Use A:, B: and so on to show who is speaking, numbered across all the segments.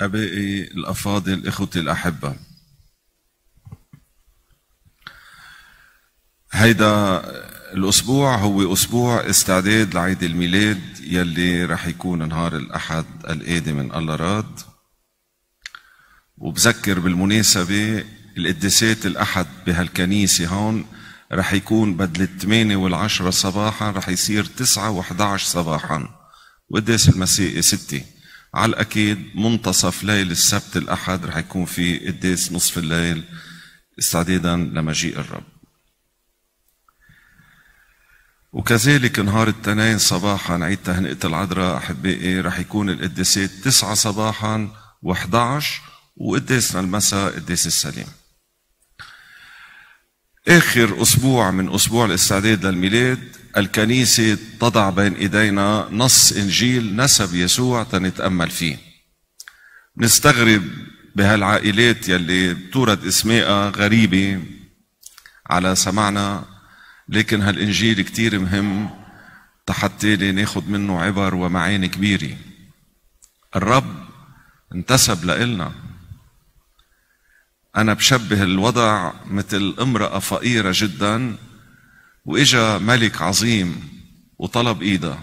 A: أبائي الأفاضل إخوتي الأحبة هيدا الأسبوع هو أسبوع استعداد لعيد الميلاد يلي رح يكون نهار الأحد القادم من الله راد وبذكر بالمناسبة القداسات الأحد بهالكنيسة هون رح يكون بدل الثمانية والعشرة صباحا رح يصير تسعة و11 صباحا وقداس المسيح ستة على الأكيد منتصف ليل السبت الأحد رح يكون في قداس نصف الليل استعدادا لمجيء الرب وكذلك نهار التنين صباحا عيد تهنئة العذراء أحبائي رح يكون القداسات تسعة صباحا و11 وقداسنا المساء قداس السليم آخر أسبوع من أسبوع الاستعداد للميلاد الكنيسة تضع بين إيدينا نص إنجيل نسب يسوع تنتأمل فيه نستغرب بهالعائلات يلي بتورد اسمائها غريبة على سمعنا لكن هالإنجيل كتير مهم حتى ناخد منه عبر ومعاني كبيرة الرب انتسب لإلنا أنا بشبه الوضع مثل امرأة فقيرة جداً واجا ملك عظيم وطلب ايدها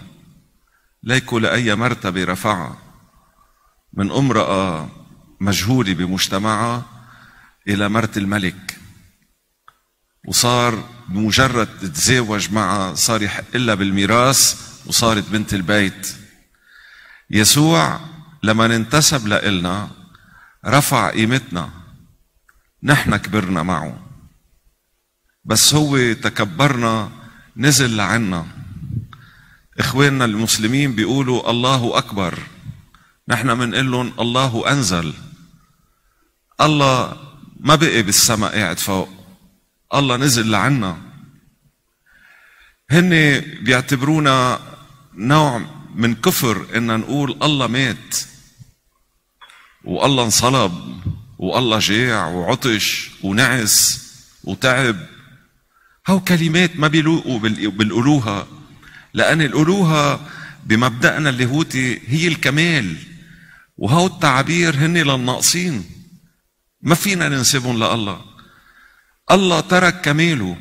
A: ليكو لاي مرتبه رفعها من امراه مجهوله بمجتمعها الى مرت الملك وصار بمجرد تزاوج معها صار يحق لها بالميراث وصارت بنت البيت يسوع لما انتسب لإلنا رفع قيمتنا نحن كبرنا معه بس هو تكبرنا نزل لعنا اخواننا المسلمين بيقولوا الله اكبر نحن بنقول لهم الله انزل الله ما بقي بالسماء قاعد فوق الله نزل لعنا هن بيعتبرونا نوع من كفر ان نقول الله مات والله انصلب والله جاع وعطش ونعس وتعب هو كلمات ما بيلوقوا بالألوهة لأن الألوهة بمبدأنا اللاهوتي هي الكمال وهو التعابير هن للناقصين ما فينا ننسبهم لله الله ترك كماله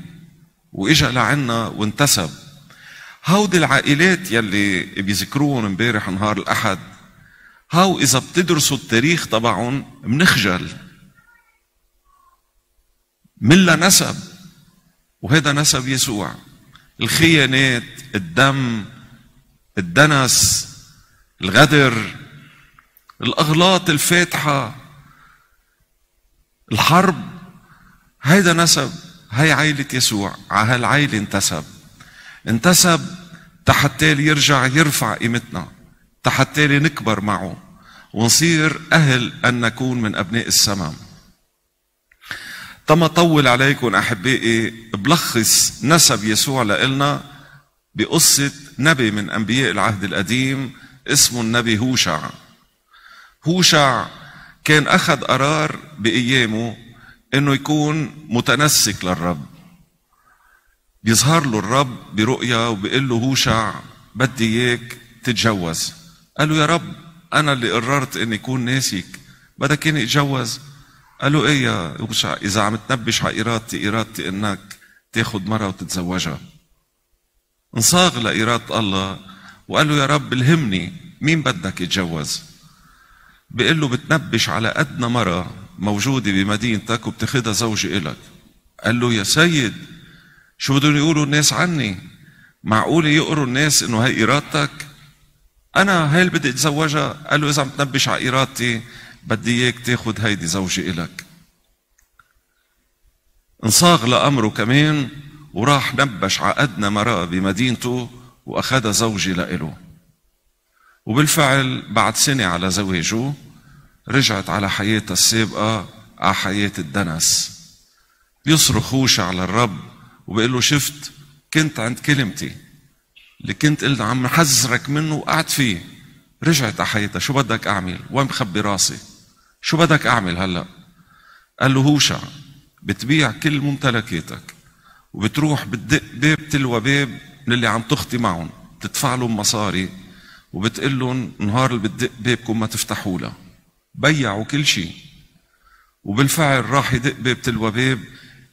A: واجا لعنا وانتسب هودي العائلات يلي بيذكروهم امبارح نهار الاحد هاو اذا بتدرسوا التاريخ تبعهم منخجل من لا نسب وهذا نسب يسوع الخيانات الدم الدنس الغدر الاغلاط الفاتحه الحرب هيدا نسب هي عائلة يسوع على هالعائلة انتسب انتسب تحتى يرجع يرفع قيمتنا تحتى نكبر معه ونصير أهل أن نكون من أبناء السماء طما طول عليكم احبائي بلخص نسب يسوع لنا بقصة نبي من انبياء العهد القديم اسمه النبي هوشع هوشع كان اخذ قرار بايامه انه يكون متنسك للرب بيظهر له الرب برؤيا وبيقول له هوشع بدي اياك تتجوز قال له يا رب انا اللي قررت اني اكون ناسك بدك اني اتجوز قال له ايه يا يوشع اذا عم تنبش على ارادتي ارادتي انك تاخذ مره وتتزوجها انصاغ لإرادة الله وقال له يا رب الهمني مين بدك يتجوز بيقول له بتنبش على أدنى مرة موجودة بمدينتك وبتاخذها زوجة إلك قال له يا سيد شو بدهم يقولوا الناس عني معقول يقروا الناس انه هي ارادتك انا هاي اللي بدي اتزوجها قال له اذا عم تنبش على ارادتي بدي اياك تاخذ هيدي زوجه إلك انصاغ لأمره كمان وراح نبش عقدنا مرأة بمدينته وأخذها زوجي لإله وبالفعل بعد سنة على زواجه رجعت على حياتها السابقة على حياة الدنس بيصرخ هوش على الرب وبيقول له شفت كنت عند كلمتي اللي كنت قلت عم حذرك منه وقعد فيه رجعت على حياتها شو بدك أعمل وين مخبي راسي شو بدك أعمل هلأ قال له هوشع بتبيع كل ممتلكاتك وبتروح بتدق باب تلو باب للي عم تخطي معهم بتدفع لهم مصاري وبتقول لهم نهار اللي بتدق بابكم ما تفتحوا لها بيعوا كل شيء وبالفعل راح يدق باب تلو باب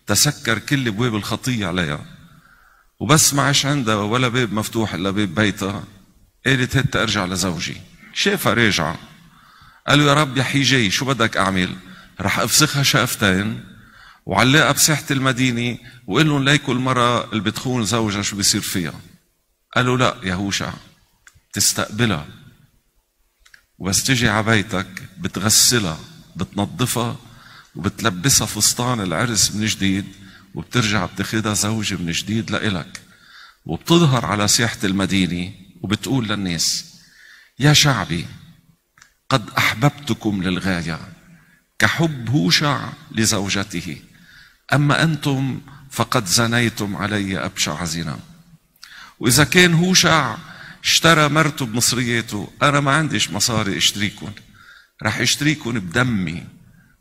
A: تسكر كل ابواب الخطيه عليها وبس ما عاش عندها ولا باب مفتوح الا باب بيتها قالت هات ارجع لزوجي شافها راجعه قال له يا رب يا حيجي شو بدك اعمل؟ رح افسخها شقفتين وعلقها بساحه المدينه وقول لهم ليكوا المراه اللي بتخون زوجها شو بيصير فيها؟ قالوا لا يا هوشع تستقبلها وبس تجي على بيتك بتغسلها بتنظفها وبتلبسها فستان العرس من جديد وبترجع بتاخذها زوجة من جديد لإلك وبتظهر على ساحة المدينة وبتقول للناس يا شعبي قد احببتكم للغايه كحب هوشع لزوجته اما انتم فقد زنيتم علي ابشع زنا واذا كان هوشع اشترى مرته بمصرياته انا ما عنديش مصاري اشتريكم رح اشتريكم بدمي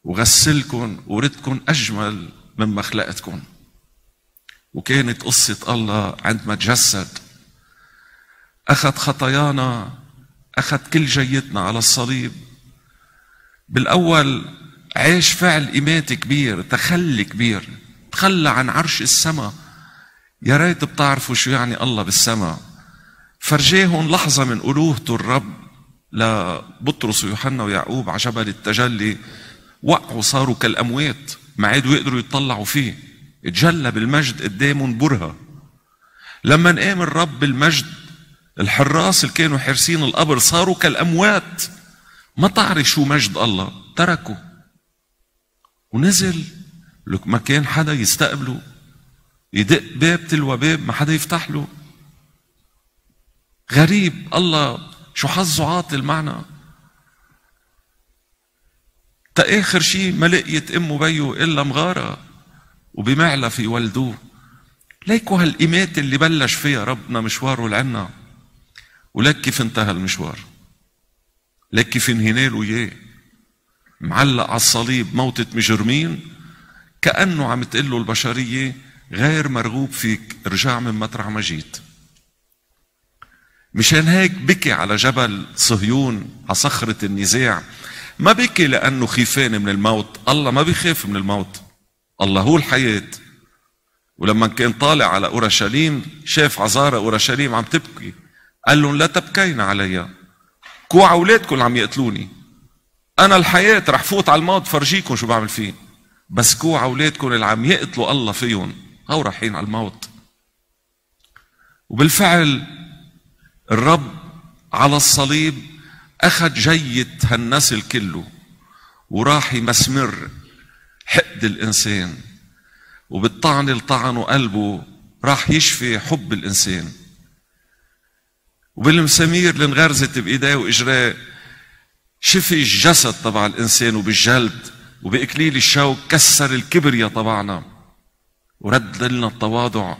A: وغسلكم وردكم اجمل مما خلقتكم وكانت قصة الله عندما تجسد أخذ خطايانا أخذ كل جيتنا على الصليب بالأول عاش فعل إماتة كبير تخلي كبير تخلى عن عرش السماء يا ريت بتعرفوا شو يعني الله بالسماء فرجاهم لحظة من ألوهته الرب لبطرس ويوحنا ويعقوب على جبل التجلي وقعوا صاروا كالأموات ما عادوا يقدروا يتطلعوا فيه تجلى بالمجد قدامهم برهة لما نقام الرب بالمجد الحراس اللي كانوا حرسين القبر صاروا كالأموات ما تعرف شو مجد الله تركوا ونزل لك ما كان حدا يستقبله يدق باب تلو باب ما حدا يفتح له غريب الله شو حظه عاطل معنا تآخر شيء ما لقيت امه بيو الا مغاره في يولدوه ليكو هالإمات اللي بلش فيها ربنا مشواره لعنا ولك كيف انتهى المشوار لك كيف انهينا له اياه معلق على الصليب موتة مجرمين كأنه عم تقول له البشرية غير مرغوب فيك رجع من مطرح ما جيت مشان هيك بكي على جبل صهيون على صخرة النزاع ما بكي لأنه خيفان من الموت الله ما بيخاف من الموت الله هو الحياة ولما كان طالع على أورشليم شاف عزارة أورشليم عم تبكي قال لهم لا تبكين علي كوع اولادكم اللي عم يقتلوني انا الحياه رح فوت على الموت فرجيكم شو بعمل فيه بس كوع اولادكم اللي عم يقتلوا الله فيهم هو رايحين على الموت وبالفعل الرب على الصليب اخذ جية هالنسل كله وراح يمسمر حقد الانسان وبالطعن اللي طعنه قلبه راح يشفي حب الانسان وبالمسامير اللي انغرزت بايديه واجراه شفي الجسد تبع الانسان وبالجلد وباكليل الشوك كسر الكبرياء تبعنا ورد لنا التواضع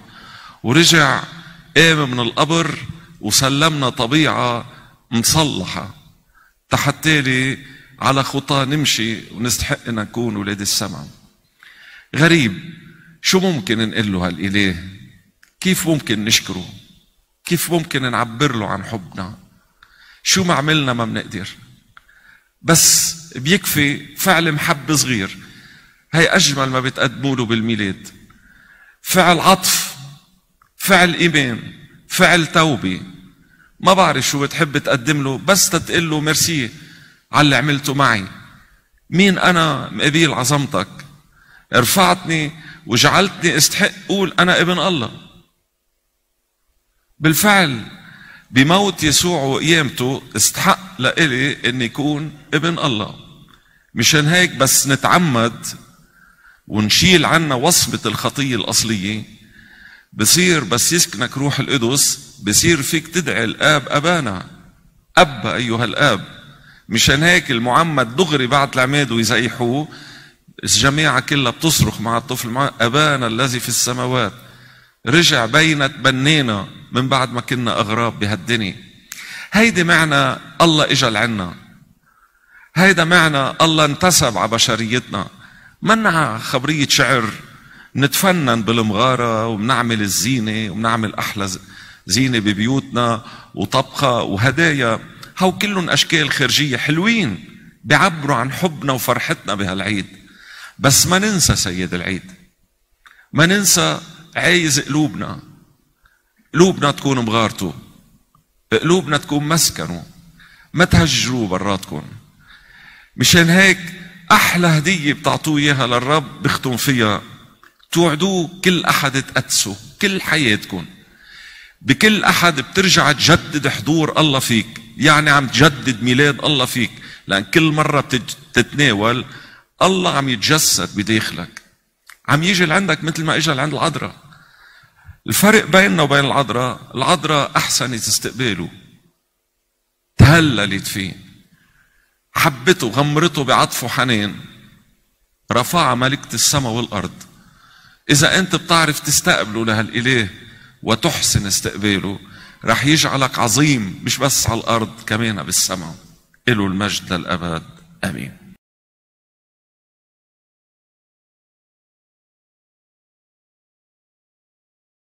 A: ورجع قام من القبر وسلمنا طبيعه مصلحه تحتالي على خطى نمشي ونستحق ان نكون ولاد السماء غريب شو ممكن نقول له هالاله كيف ممكن نشكره كيف ممكن نعبر له عن حبنا شو ما عملنا ما بنقدر بس بيكفي فعل محبة صغير هي أجمل ما بتقدموا له بالميلاد فعل عطف فعل إيمان فعل توبة ما بعرف شو بتحب تقدم له بس تتقول له ميرسي على اللي عملته معي مين أنا مقابيل عظمتك رفعتني وجعلتني استحق قول أنا ابن الله بالفعل بموت يسوع وقيامته استحق لإلي أن يكون ابن الله مشان هيك بس نتعمد ونشيل عنا وصمة الخطية الأصلية بصير بس يسكنك روح القدس بصير فيك تدعي الآب أبانا أب أيها الآب مشان هيك المعمد دغري بعد العماد ويزيحوه الجماعة كلها بتصرخ مع الطفل مع أبانا الذي في السماوات رجع بينت تبنينا من بعد ما كنا أغراب بهالدنيا هيدي معنى الله إجا لعنا هيدا معنى الله انتسب على بشريتنا منع خبرية شعر نتفنن بالمغارة وبنعمل الزينة وبنعمل أحلى زينة ببيوتنا وطبخة وهدايا هو كلهم أشكال خارجية حلوين بيعبروا عن حبنا وفرحتنا بهالعيد بس ما ننسى سيد العيد ما ننسى عايز قلوبنا قلوبنا تكون مغارته قلوبنا تكون مسكنه ما تهجروا براتكم مشان هيك احلى هديه بتعطوه اياها للرب بختم فيها توعدوه كل احد تقدسه كل حياتكم بكل احد بترجع تجدد حضور الله فيك يعني عم تجدد ميلاد الله فيك لان كل مره بتتناول الله عم يتجسد بداخلك عم يجي لعندك مثل ما اجى لعند العذراء الفرق بيننا وبين العذراء العذراء أحسنت استقباله تهللت فيه حبته غمرته بعطفه حنان رفع ملكة السماء والأرض إذا أنت بتعرف تستقبله لهالإله وتحسن استقباله رح يجعلك عظيم مش بس على الأرض كمان بالسماء إله المجد للأبد آمين